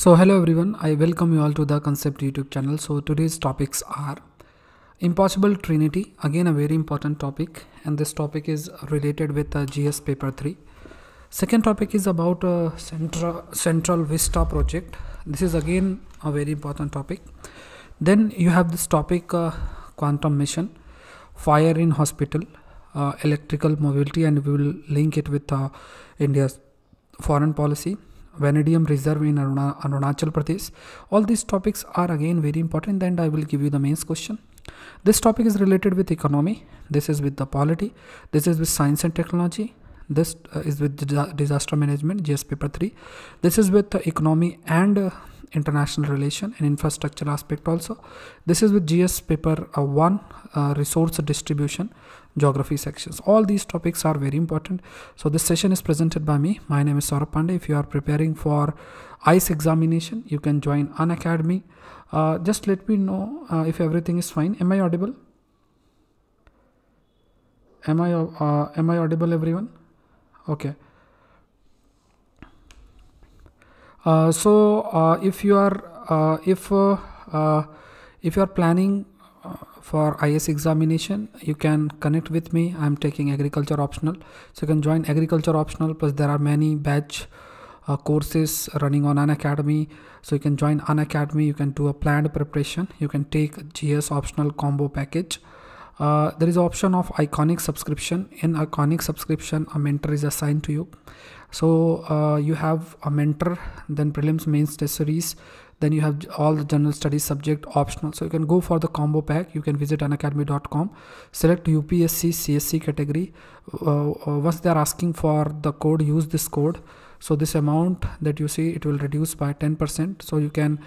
So hello everyone, I welcome you all to the Concept YouTube channel. So today's topics are Impossible Trinity, again a very important topic and this topic is related with uh, GS paper 3. Second topic is about uh, Central, Central Vista project. This is again a very important topic. Then you have this topic uh, quantum mission, fire in hospital, uh, electrical mobility and we will link it with uh, India's foreign policy vanadium reserve in Arunachal Pradesh. All these topics are again very important and I will give you the mains question. This topic is related with economy, this is with the polity, this is with science and technology, this uh, is with disaster management, GS paper 3, this is with the economy and uh, international relation and infrastructure aspect also, this is with GS paper uh, 1, uh, resource distribution, geography sections all these topics are very important so this session is presented by me my name is Saurabh Pandey if you are preparing for ICE examination you can join an academy uh, just let me know uh, if everything is fine am I audible am I uh, am I audible everyone okay uh, so uh, if you are uh, if if you are planning for IS examination you can connect with me I'm taking agriculture optional so you can join agriculture optional plus there are many batch uh, courses running on an academy so you can join an academy you can do a planned preparation you can take GS optional combo package uh, there is option of iconic subscription in iconic subscription a mentor is assigned to you so uh, you have a mentor then prelims mains test series then you have all the general studies subject optional so you can go for the combo pack you can visit unacademy.com select upsc csc category uh, uh, once they are asking for the code use this code so this amount that you see it will reduce by 10% so you can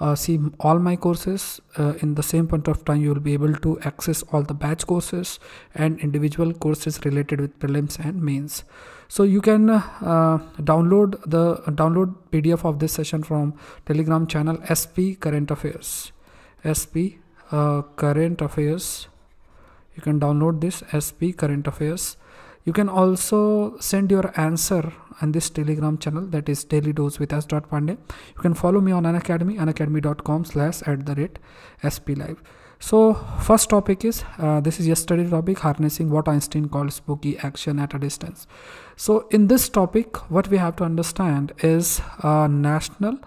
uh, see all my courses uh, in the same point of time you will be able to access all the batch courses and individual courses related with prelims and mains so you can uh, download the download pdf of this session from telegram channel sp current affairs sp uh, current affairs you can download this sp current affairs you can also send your answer on this telegram channel that is daily dose with s.pandey you can follow me on anacademy anacademycom slash at the rate sp live so first topic is uh, this is yesterday topic harnessing what einstein called spooky action at a distance so in this topic what we have to understand is national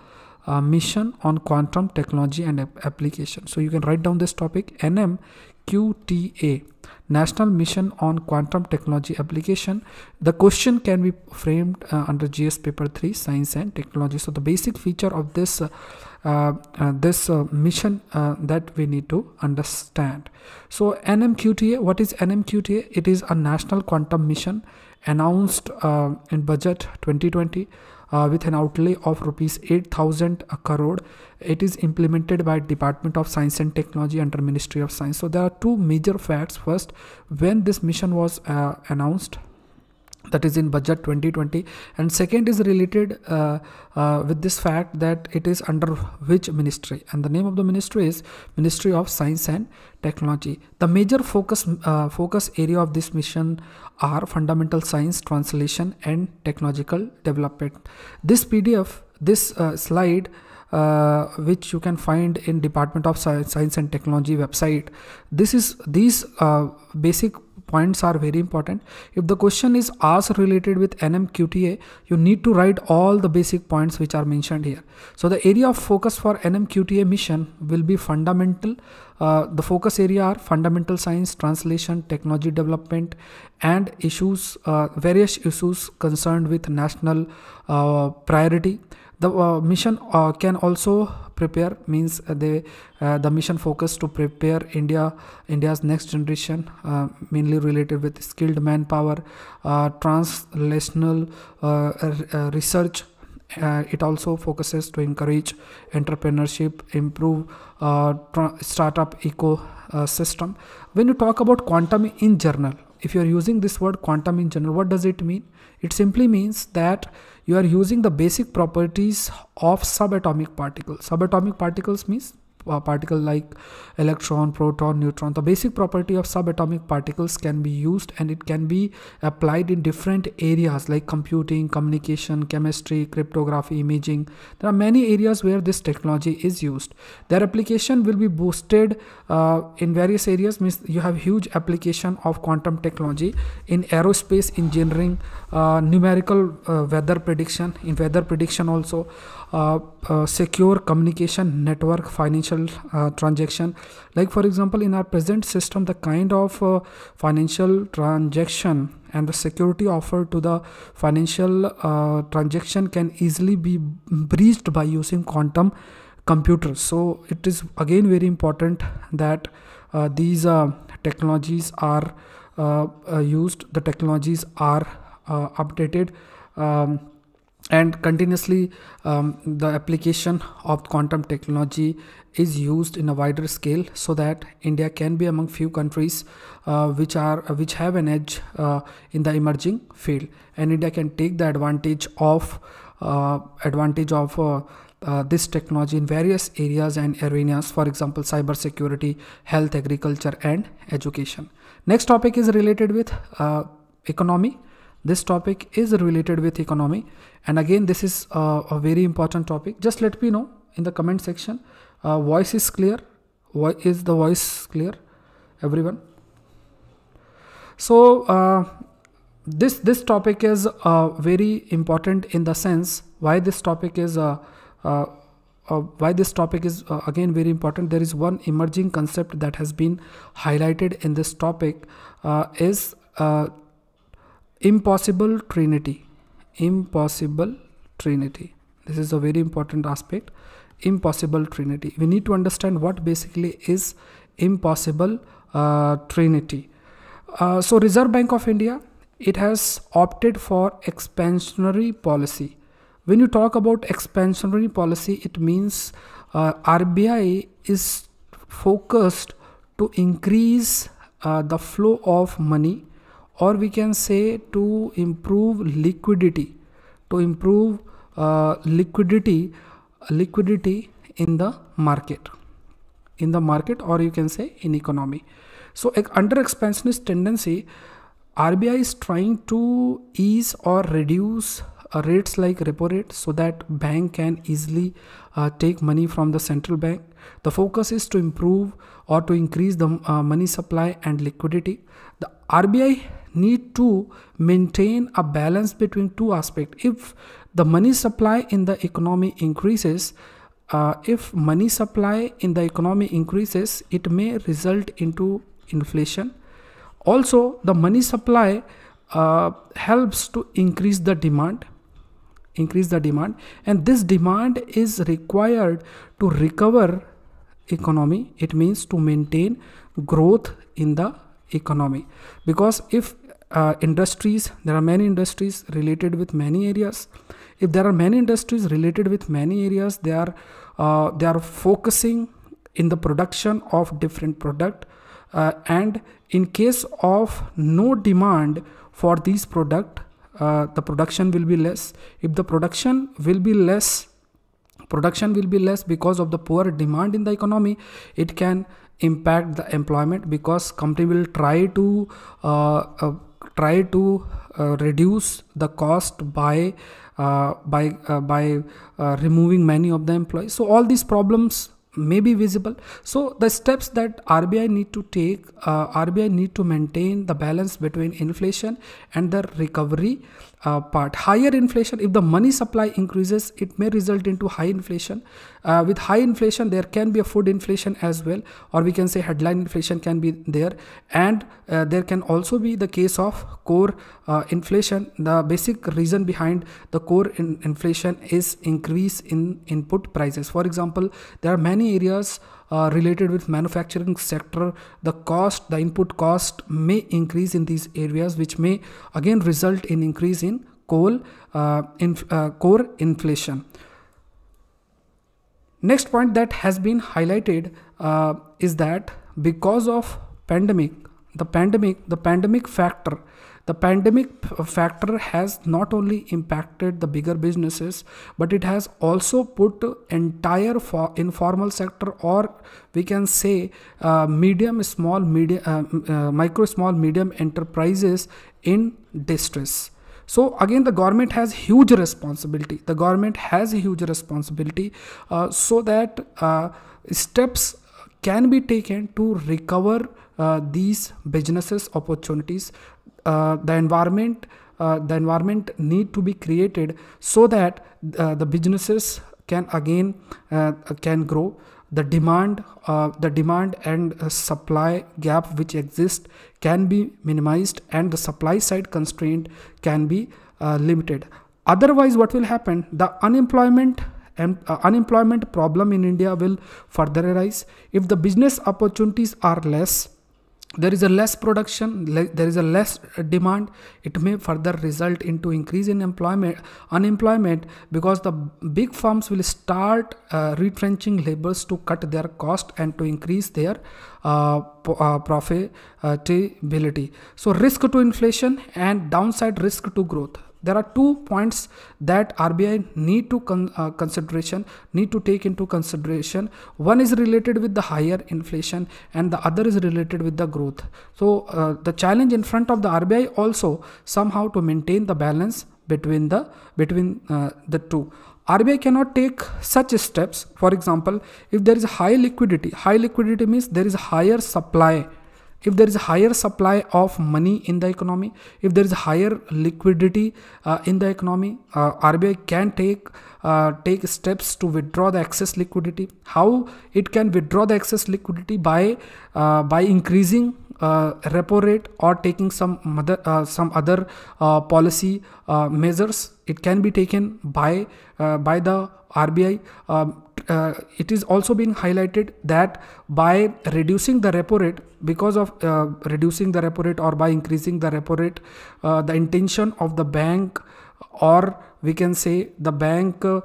uh, mission on quantum technology and ap application so you can write down this topic nmqta national mission on quantum technology application the question can be framed uh, under gs paper 3 science and technology so the basic feature of this uh, uh, uh, this uh, mission that we need to understand. So NMQTA, what is NMQTA? It is a national quantum mission announced uh, in budget 2020 uh, with an outlay of rupees 8000 crore it is implemented by department of science and technology under ministry of science so there are two major facts first when this mission was uh, announced that is in budget 2020 and second is related uh, uh, with this fact that it is under which ministry and the name of the ministry is ministry of science and technology the major focus uh, focus area of this mission are fundamental science translation and technological development this pdf this uh, slide uh, which you can find in department of science and technology website this is these uh, basic points are very important. If the question is asked related with NMQTA, you need to write all the basic points which are mentioned here. So the area of focus for NMQTA mission will be fundamental. Uh, the focus area are fundamental science, translation, technology development, and issues, uh, various issues concerned with national uh, priority the uh, mission uh, can also prepare means uh, they the mission focus to prepare India India's next generation mainly related with skilled manpower translational research uh, it also focuses to encourage entrepreneurship improve uh, startup ecosystem when you talk about quantum in general if you are using this word quantum in general, what does it mean? It simply means that you are using the basic properties of subatomic particles. Subatomic particles means particle like electron, proton, neutron. The basic property of subatomic particles can be used and it can be applied in different areas like computing, communication, chemistry, cryptography, imaging. There are many areas where this technology is used. Their application will be boosted uh, in various areas. Means you have huge application of quantum technology in aerospace engineering, uh, numerical uh, weather prediction, in weather prediction also. Uh, uh, secure communication network financial uh, transaction like for example in our present system the kind of financial transaction and the security offered to the financial uh, transaction can easily be breached by using quantum computers so it is again very important that uh, these uh, technologies are used the technologies are updated um, and continuously um, the application of quantum technology is used in a wider scale so that india can be among few countries uh, which are which have an edge uh, in the emerging field and india can take the advantage of uh, advantage of uh, uh, this technology in various areas and arenas for example cyber security health agriculture and education next topic is related with uh, economy this topic is related with economy and again this is uh, a very important topic just let me know in the comment section uh, voice is clear Why is the voice clear everyone so uh, this this topic is uh, very important in the sense why this topic is uh, why this topic is again very important there is one emerging concept that has been highlighted in this topic is uh, impossible trinity impossible trinity this is a very important aspect impossible trinity we need to understand what basically is impossible uh, trinity uh, so reserve bank of india it has opted for expansionary policy when you talk about expansionary policy it means uh, rbi is focused to increase uh, the flow of money or we can say to improve liquidity to improve uh, liquidity liquidity in the market in the market or you can say in economy so under expansionist tendency RBI is trying to ease or reduce uh, rates like repo rate so that bank can easily uh, take money from the central bank the focus is to improve or to increase the uh, money supply and liquidity the RBI need to maintain a balance between two aspects. If the money supply in the economy increases, uh, if money supply in the economy increases, it may result into inflation. Also, the money supply uh, helps to increase the demand increase the demand and this demand is required to recover economy it means to maintain growth in the economy because if uh, industries there are many industries related with many areas if there are many industries related with many areas they are uh, they are focusing in the production of different product uh, and in case of no demand for these product uh, the production will be less if the production will be less production will be less because of the poor demand in the economy it can impact the employment because company will try to uh, uh try to uh, reduce the cost by uh, by uh, by uh, removing many of the employees so all these problems may be visible so the steps that rbi need to take uh, rbi need to maintain the balance between inflation and the recovery uh, part higher inflation if the money supply increases it may result into high inflation uh, with high inflation there can be a food inflation as well or we can say headline inflation can be there and uh, there can also be the case of core uh, inflation the basic reason behind the core in inflation is increase in input prices for example there are many many areas uh, related with manufacturing sector the cost the input cost may increase in these areas which may again result in increase in coal uh, in uh, core inflation next point that has been highlighted uh, is that because of pandemic the pandemic the pandemic factor the pandemic uh, factor has not only impacted the bigger businesses, but it has also put entire informal sector, or we can say uh, medium, small, medium, uh, uh, micro, small, medium enterprises in distress. So again, the government has huge responsibility. The government has huge responsibility uh, so that uh, steps can be taken to recover uh, these businesses opportunities uh, the environment uh, the environment need to be created so that uh, the businesses can again can grow the demand uh, the demand and uh, supply gap which exists can be minimized and the supply side constraint can be uh, limited otherwise what will happen the unemployment and unemployment problem in india will further arise if the business opportunities are less there is a less production there is a less demand it may further result into increase in employment unemployment because the big firms will start uh, retrenching labors to cut their cost and to increase their uh, uh, profitability so risk to inflation and downside risk to growth there are two points that RBI need to con uh, consideration need to take into consideration one is related with the higher inflation and the other is related with the growth so uh, the challenge in front of the RBI also somehow to maintain the balance between the between uh, the two RBI cannot take such steps for example if there is high liquidity high liquidity means there is higher supply if there is a higher supply of money in the economy if there is higher liquidity uh, in the economy uh, rbi can take uh, take steps to withdraw the excess liquidity how it can withdraw the excess liquidity by uh, by increasing uh, repo rate or taking some other uh, some other policy measures it can be taken by by the rbi um, uh, it is also being highlighted that by reducing the repo rate because of uh, reducing the repo rate or by increasing the repo rate uh, the intention of the bank or we can say the bank uh,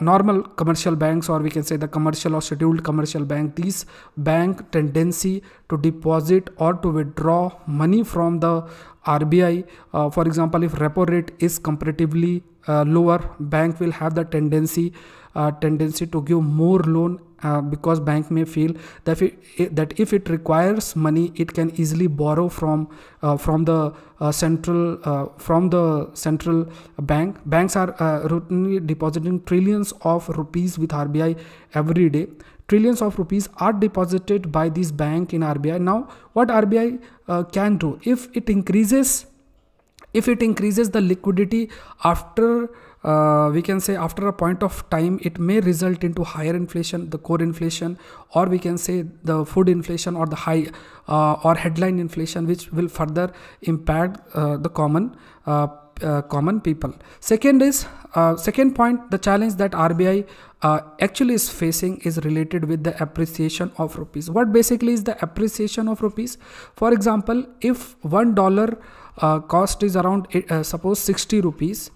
normal commercial banks or we can say the commercial or scheduled commercial bank these bank tendency to deposit or to withdraw money from the RBI uh, for example if repo rate is comparatively uh, lower bank will have the tendency uh, tendency to give more loan uh, because bank may feel that if it, that if it requires money it can easily borrow from uh, from the uh, central uh, from the central bank banks are uh, routinely depositing trillions of rupees with RBI every day trillions of rupees are deposited by this bank in RBI now what RBI can do if it increases if it increases the liquidity after uh, we can say after a point of time it may result into higher inflation the core inflation or we can say the food inflation or the high uh, or headline inflation which will further impact uh, the common uh, uh, common people second is uh, second point the challenge that RBI actually is facing is related with the appreciation of rupees what basically is the appreciation of rupees for example if one dollar cost is around suppose 60 rupees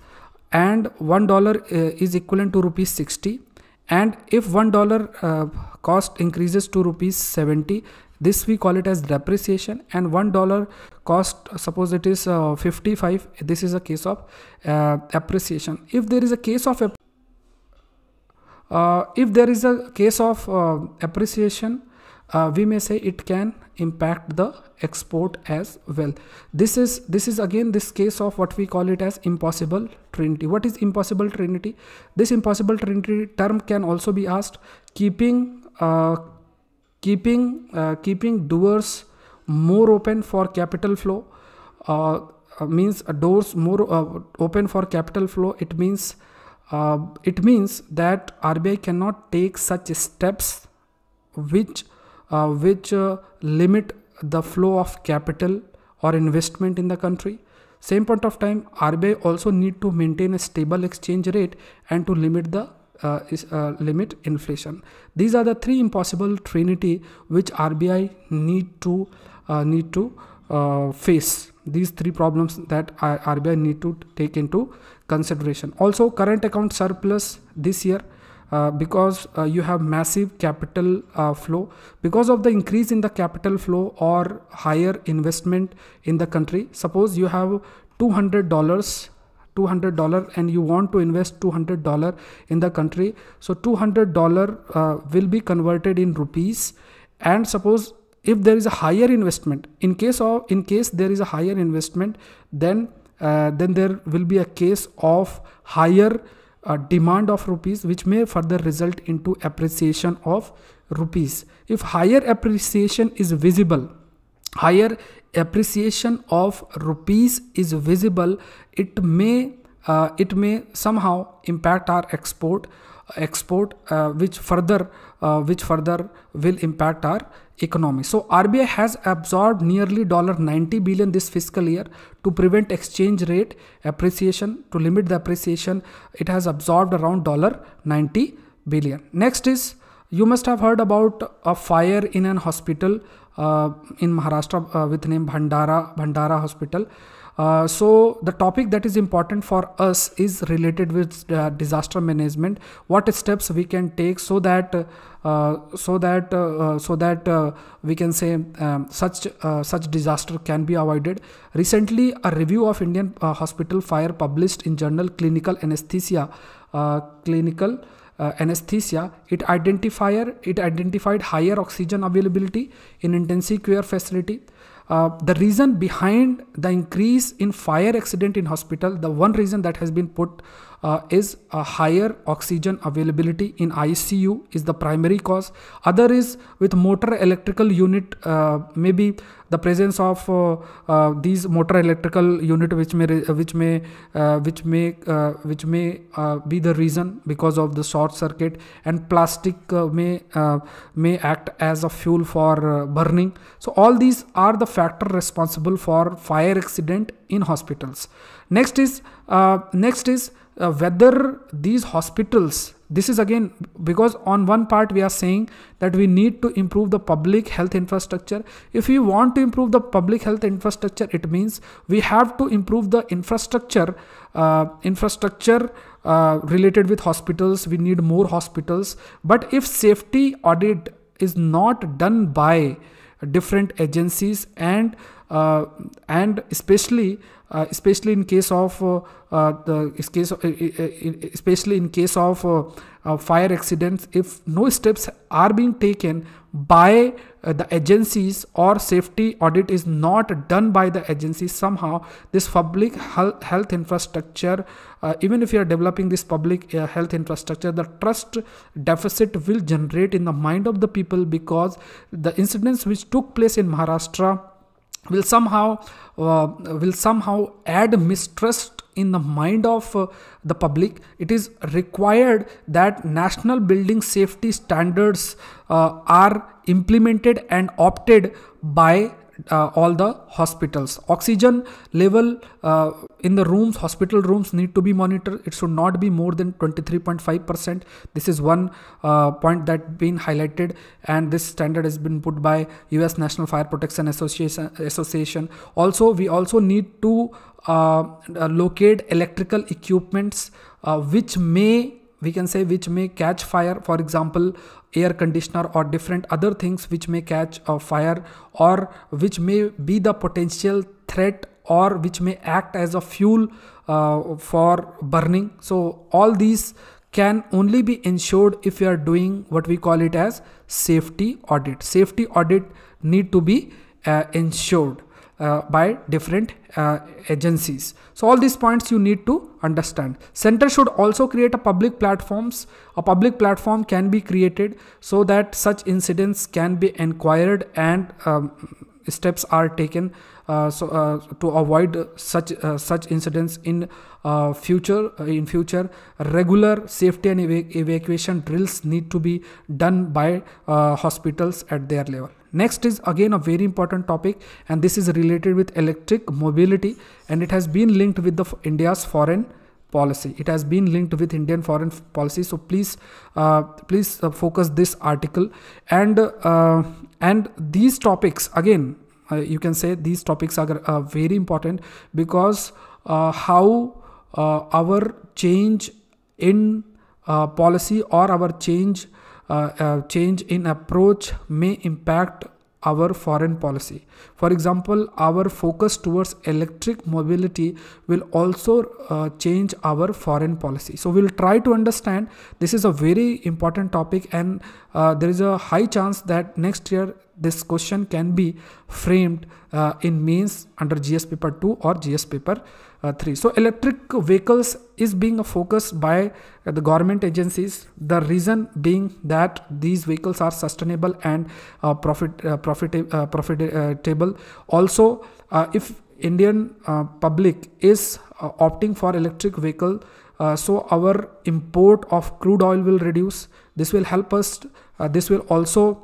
and one dollar uh, is equivalent to rupees 60 and if one dollar uh, cost increases to rupees 70 this we call it as depreciation and one dollar cost suppose it is uh, 55 this is a case of uh, appreciation if there is a case of uh, if there is a case of uh, appreciation uh, we may say it can impact the export as well this is this is again this case of what we call it as impossible trinity what is impossible trinity this impossible trinity term can also be asked keeping uh, keeping uh, keeping doors more open for capital flow uh, uh, means doors more uh, open for capital flow it means it means that RBI cannot take such steps which uh, which uh, limit the flow of capital or investment in the country. Same point of time, RBI also need to maintain a stable exchange rate and to limit the uh, is, uh, limit inflation. These are the three impossible trinity which RBI need to uh, need to uh, face. These three problems that RBI need to take into consideration. Also, current account surplus this year uh, because uh, you have massive capital uh, flow because of the increase in the capital flow or higher investment in the country suppose you have $200 $200 and you want to invest $200 in the country so $200 uh, will be converted in rupees and suppose if there is a higher investment in case of in case there is a higher investment then uh, then there will be a case of higher uh, demand of rupees which may further result into appreciation of rupees if higher appreciation is visible higher appreciation of rupees is visible it may uh, it may somehow impact our export export uh, which further uh, which further will impact our economy so rbi has absorbed nearly dollar 90 billion this fiscal year to prevent exchange rate appreciation to limit the appreciation it has absorbed around dollar 90 billion next is you must have heard about a fire in an hospital uh, in maharashtra uh, with name bhandara bhandara hospital uh, so the topic that is important for us is related with uh, disaster management. What steps we can take so that uh, so that uh, uh, so that we can say um, such such disaster can be avoided. Recently, a review of Indian hospital fire published in journal Clinical Anesthesia Clinical. Uh, anesthesia, it identifier it identified higher oxygen availability in intensive care facility, uh, the reason behind the increase in fire accident in hospital, the one reason that has been put uh, is a higher oxygen availability in ICU is the primary cause. Other is with motor electrical unit, uh, maybe the presence of uh, uh these motor electrical unit which may which may uh, which may uh, which may be the reason because of the short circuit and plastic may may act as a fuel for burning. So all these are the factor responsible for fire accident in hospitals. Next is next is uh, whether these hospitals this is again because on one part we are saying that we need to improve the public health infrastructure if we want to improve the public health infrastructure it means we have to improve the infrastructure uh, infrastructure uh, related with hospitals we need more hospitals but if safety audit is not done by different agencies and uh, and especially uh, especially in case of uh, uh, the case of, uh, especially in case of fire accidents if no steps are being taken by the agencies or safety audit is not done by the agency somehow this public health, health infrastructure uh, even if you are developing this public uh, health infrastructure the trust deficit will generate in the mind of the people because the incidents which took place in maharashtra will somehow uh, will somehow add mistrust in the mind of uh, the public it is required that national building safety standards uh, are implemented and opted by uh, all the hospitals oxygen level uh, in the rooms hospital rooms need to be monitored it should not be more than 23.5 percent this is one uh, point that been highlighted and this standard has been put by us national fire protection association association also we also need to uh, locate electrical equipments uh, which may we can say which may catch fire for example air conditioner or different other things which may catch a fire or which may be the potential threat or which may act as a fuel uh, for burning so all these can only be ensured if you are doing what we call it as safety audit safety audit need to be uh, ensured uh, by different uh, agencies. So all these points you need to understand. Center should also create a public platforms. A public platform can be created so that such incidents can be inquired and um, steps are taken uh, so uh, to avoid such uh, such incidents in uh, future uh, in future regular safety and evacuation drills need to be done by uh, hospitals at their level Next is again a very important topic and this is related with electric mobility and it has been linked with the India's foreign policy. It has been linked with Indian foreign policy. So please, uh, please uh, focus this article and uh, and these topics again. Uh, you can say these topics are uh, very important because uh, how our change in policy or our change uh, uh, change in approach may impact our foreign policy. For example, our focus towards electric mobility will also uh, change our foreign policy. So we'll try to understand this is a very important topic and uh, there is a high chance that next year this question can be framed uh, in means under GS paper 2 or GS paper uh, 3. So electric vehicles is being a focus by the government agencies. The reason being that these vehicles are sustainable and uh, profit, uh, profit, profitable. Also, if Indian public is opting for electric vehicle, so our import of crude oil will reduce. This will help us. this will also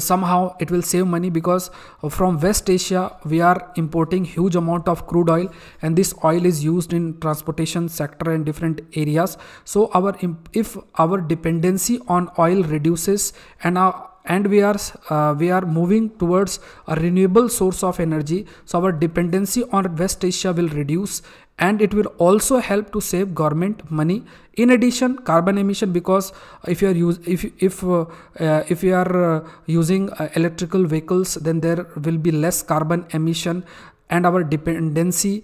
somehow it will save money because uh, from west asia we are importing huge amount of crude oil and this oil is used in transportation sector and different areas so our if our dependency on oil reduces and our uh, and we are uh, we are moving towards a renewable source of energy so our dependency on west asia will reduce and it will also help to save government money in addition carbon emission because if you are use if if uh, uh, if you are uh, using uh, electrical vehicles then there will be less carbon emission and our dependency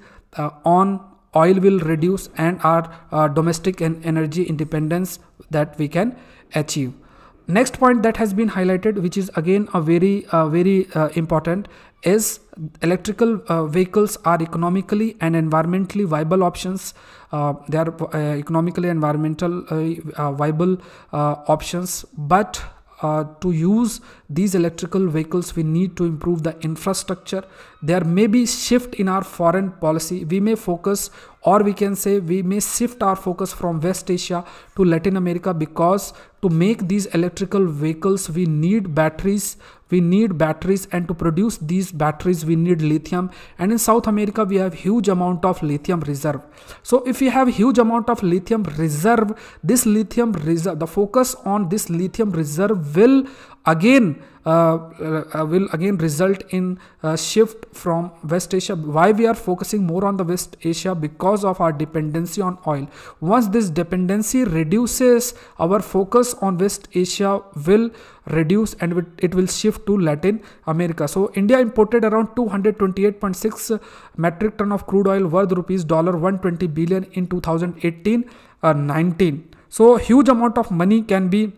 uh, on oil will reduce and our uh, domestic and energy independence that we can achieve next point that has been highlighted which is again a very uh, very uh, important is electrical uh, vehicles are economically and environmentally viable options uh, they are uh, economically environmental uh, viable options but uh, to use these electrical vehicles we need to improve the infrastructure there may be shift in our foreign policy we may focus or we can say we may shift our focus from west asia to latin america because to make these electrical vehicles we need batteries we need batteries and to produce these batteries we need lithium and in south america we have huge amount of lithium reserve so if we have huge amount of lithium reserve this lithium reserve the focus on this lithium reserve will again uh, uh, will again result in a shift from West Asia. Why we are focusing more on the West Asia because of our dependency on oil. Once this dependency reduces, our focus on West Asia will reduce and it will shift to Latin America. So India imported around 228.6 metric ton of crude oil worth rupees dollar 120 billion in 2018 or uh, 19. So huge amount of money can be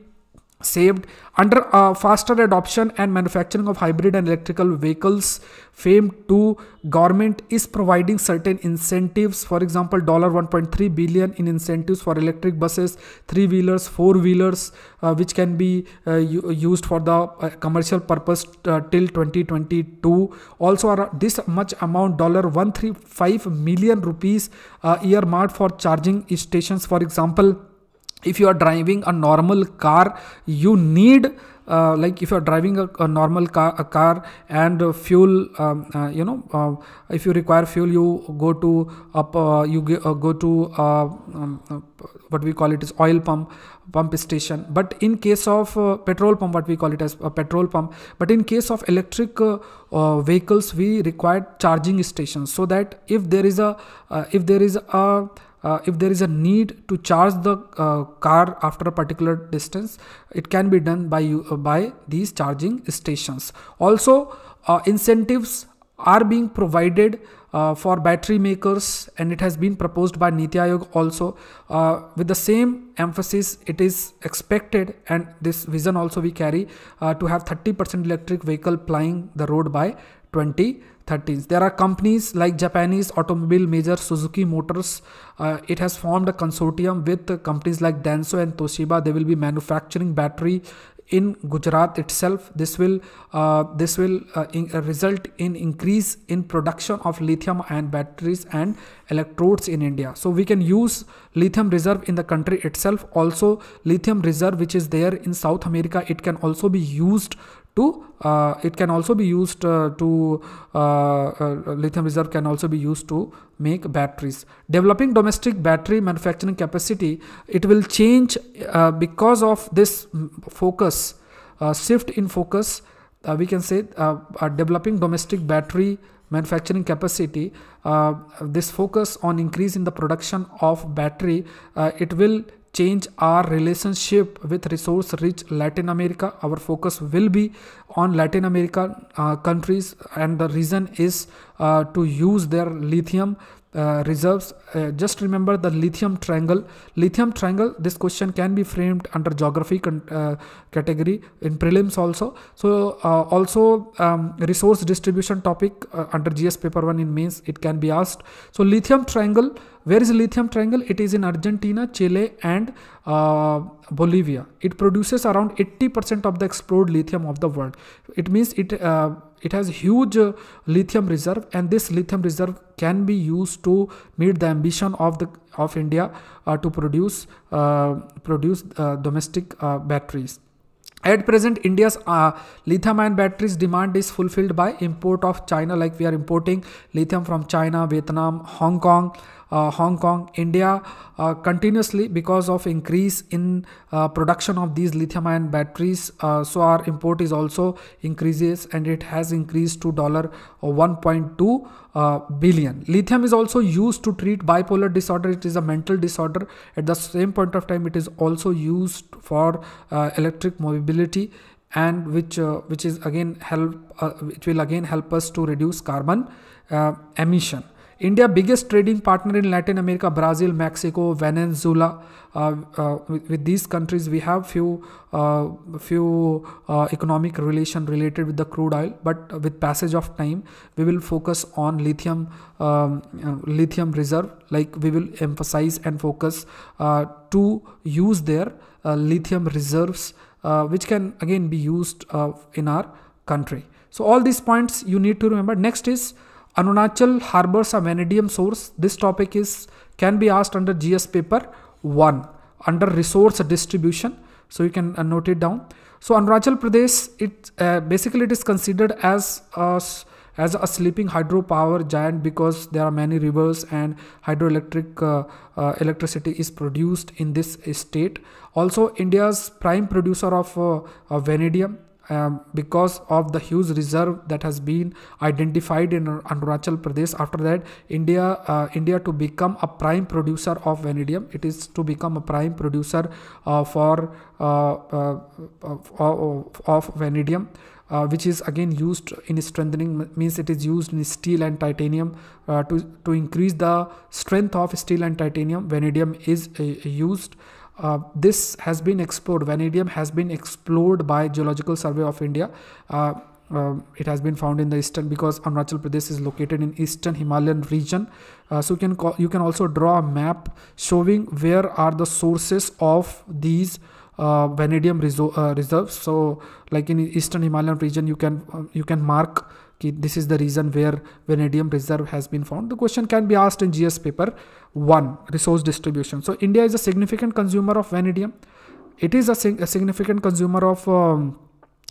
saved under uh, faster adoption and manufacturing of hybrid and electrical vehicles fame 2 government is providing certain incentives for example dollar 1.3 billion in incentives for electric buses three wheelers four wheelers uh, which can be uh, used for the uh, commercial purpose uh, till 2022 also this much amount dollar 135 million rupees uh, earmarked for charging stations for example if you are driving a normal car you need uh, like if you are driving a, a normal car, a car and fuel, um, uh, you know, uh, if you require fuel, you go to up, uh, you uh, go to um, what we call it is oil pump pump station. But in case of petrol pump, what we call it as a petrol pump. But in case of electric vehicles, we require charging stations so that if there is a if there is a uh, if there is a need to charge the uh, car after a particular distance it can be done by you, uh, by these charging stations also uh, incentives are being provided uh, for battery makers and it has been proposed by Niti Aayog also uh, with the same emphasis it is expected and this vision also we carry to have 30% electric vehicle plying the road by 20 there are companies like Japanese automobile major Suzuki Motors. Uh, it has formed a consortium with companies like Denso and Toshiba. They will be manufacturing battery in Gujarat itself. This will uh, this will uh, in, uh, result in increase in production of lithium ion batteries and electrodes in India. So we can use lithium reserve in the country itself. Also lithium reserve which is there in South America, it can also be used to uh, it can also be used uh, to uh, uh, lithium reserve can also be used to make batteries developing domestic battery manufacturing capacity it will change uh, because of this mm, focus uh, shift in focus we can say developing domestic battery manufacturing capacity this focus on increase in the production of battery it will change our relationship with resource rich Latin America. Our focus will be on Latin America uh, countries, and the reason is uh, to use their lithium. Uh, reserves uh, just remember the lithium triangle lithium triangle this question can be framed under geography uh, category in prelims also so uh, also um, resource distribution topic under gs paper 1 in mains it can be asked so lithium triangle where is lithium triangle? It is in Argentina, Chile, and uh, Bolivia. It produces around 80% of the explored lithium of the world. It means it uh, it has huge uh, lithium reserve, and this lithium reserve can be used to meet the ambition of the of India uh, to produce uh, produce uh, domestic batteries. At present, India's uh, lithium-ion batteries demand is fulfilled by import of China, like we are importing lithium from China, Vietnam, Hong Kong, uh, Hong Kong, India uh, continuously because of increase in uh, production of these lithium ion batteries. so our import is also increases and it has increased to dollar 1.2 billion. Lithium is also used to treat bipolar disorder. It is a mental disorder. At the same point of time, it is also used for electric mobility and which uh, which is again help uh, which will again help us to reduce carbon uh, emission India biggest trading partner in Latin America, Brazil, Mexico, Venezuela. Uh, uh, with, with, these countries, we have few uh, few uh, economic relation related with the crude oil. But with passage of time, we will focus on lithium um, uh, lithium reserve. Like we will emphasize and focus uh, to use their lithium reserves, which can again be used in our country. So all these points you need to remember. Next is Arunachal harbors a vanadium source. This topic is can be asked under GS paper 1 under resource distribution. So you can uh, note it down. So Arunachal Pradesh, it uh, basically it is considered as a, as a sleeping hydropower giant because there are many rivers and hydroelectric uh, uh electricity is produced in this state. Also India's prime producer of uh, vanadium um, because of the huge reserve that has been identified in Arunachal Pradesh. After that, India uh, India to become a prime producer of vanadium. It is to become a prime producer uh, for uh, uh of, of, vanadium. Uh, which is again used in strengthening means it is used in steel and titanium uh, to to increase the strength of steel and titanium vanadium is used uh, this has been explored, vanadium has been explored by Geological Survey of India. Uh, uh, it has been found in the eastern because Arunachal Pradesh is located in eastern Himalayan region. Uh, so you can call, you can also draw a map showing where are the sources of these uh, vanadium uh, reserves. So like in eastern Himalayan region, you can you can mark this is the reason where vanadium reserve has been found. The question can be asked in GS paper 1 resource distribution. So India is a significant consumer of vanadium. It is a, sig a significant consumer of um,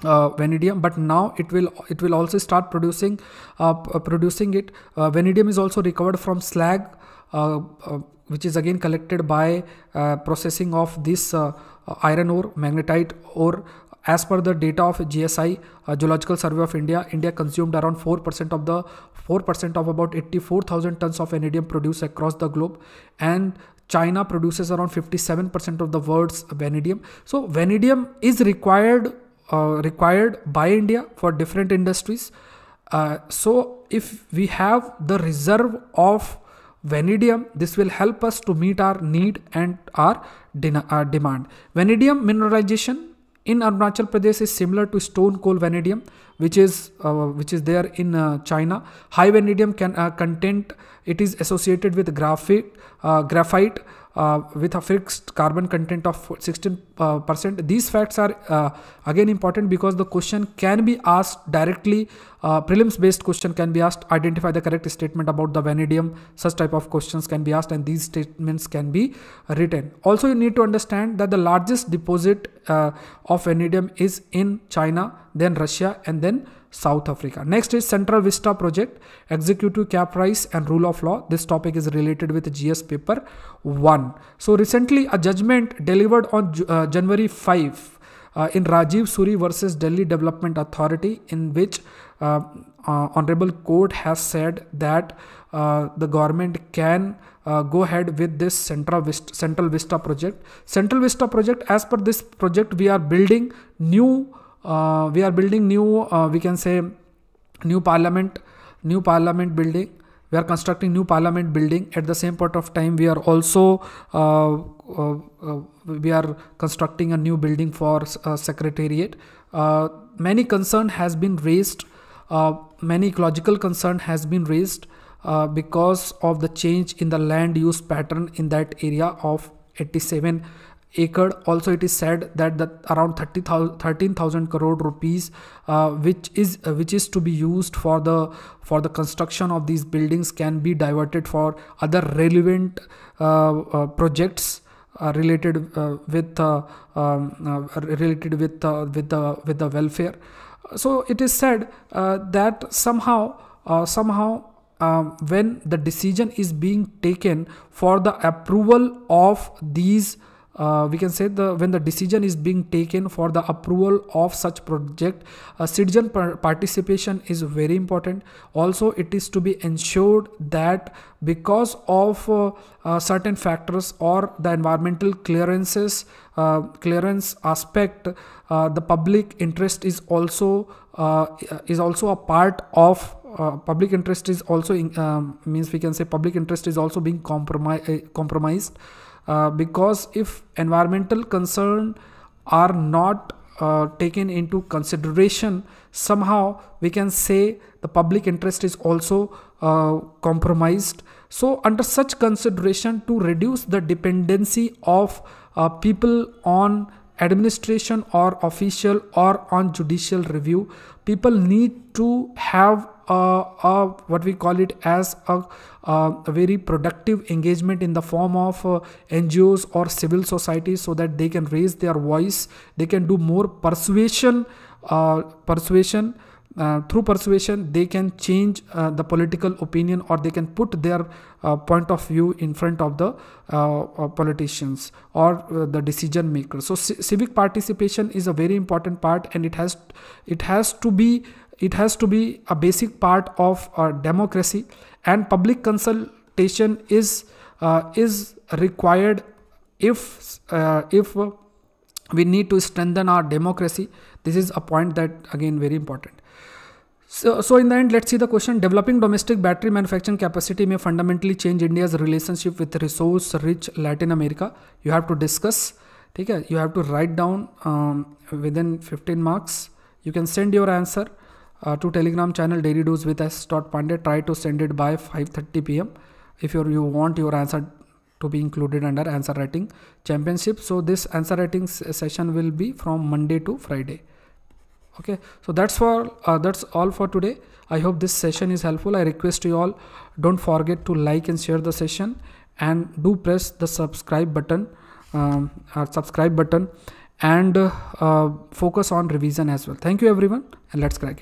uh, vanadium but now it will it will also start producing uh, uh producing it uh, vanadium is also recovered from slag uh, uh, which is again collected by processing of this iron ore magnetite ore as per the data of GSI uh, Geological Survey of India, India consumed around 4% of the 4% of about 84,000 tons of vanadium produced across the globe, and China produces around 57% of the world's vanadium. So vanadium is required uh, required by India for different industries. Uh, so if we have the reserve of vanadium this will help us to meet our need and our, our uh, demand vanadium mineralization in Arunachal Pradesh is similar to stone coal vanadium, which is uh, which is there in uh, China. High vanadium can uh, content it is associated with graphite, uh, graphite uh, with a fixed carbon content of 16%. Uh, these facts are uh, again important because the question can be asked directly, uh, prelims based question can be asked, identify the correct statement about the vanadium, such type of questions can be asked and these statements can be written. Also you need to understand that the largest deposit of vanadium is in China, then Russia and then South Africa. Next is Central Vista Project, Executive Cap Price and Rule of Law. This topic is related with GS paper 1. So recently a judgment delivered on uh, January 5 uh, in Rajiv Suri versus Delhi Development Authority in which uh, uh Honorable Court has said that uh, the government can uh, go ahead with this Central Vista, Central Vista project. Central Vista project, as per this project, we are building new uh, we are building new uh, we can say new parliament new parliament building we are constructing new parliament building at the same point of time we are also uh, uh, uh we are constructing a new building for uh, secretariat many concern has been raised many ecological concern has been raised because of the change in the land use pattern in that area of 87 also it is said that the around 13000 crore rupees uh, which is uh, which is to be used for the for the construction of these buildings can be diverted for other relevant uh, uh projects uh, uh, um, related with um, related with with the with the welfare so it is said that somehow somehow um, when the decision is being taken for the approval of these uh, we can say the when the decision is being taken for the approval of such project uh, citizen participation is very important also it is to be ensured that because of uh, uh certain factors or the environmental clearances uh, clearance aspect uh, the public interest is also is also a part of uh, public interest is also in, um, means we can say public interest is also being compromised uh, because if environmental concern are not uh, taken into consideration somehow we can say the public interest is also uh, compromised so under such consideration to reduce the dependency of uh, people on administration or official or on judicial review people need to have a, a what we call it as a, a, very productive engagement in the form of uh, NGOs or civil society so that they can raise their voice they can do more persuasion uh, persuasion uh, through persuasion they can change uh, the political opinion or they can put their uh, point of view in front of the uh, uh, politicians or uh, the decision makers so civic participation is a very important part and it has it has to be it has to be a basic part of our democracy and public consultation is uh, is required if uh, if we need to strengthen our democracy this is a point that again very important so, so in the end, let's see the question. Developing domestic battery manufacturing capacity may fundamentally change India's relationship with resource-rich Latin America. You have to discuss. you have to write down down um, within fifteen marks. You can send your answer uh, to telegram channel daily dose with s.pandey try to send it by 5.30 pm if you you want your answer to be included under answer writing championship so this answer writing session will be from monday to friday okay so that's for uh, that's all for today i hope this session is helpful i request you all don't forget to like and share the session and do press the subscribe button um, uh, subscribe button and uh, uh, focus on revision as well thank you everyone and let's crack it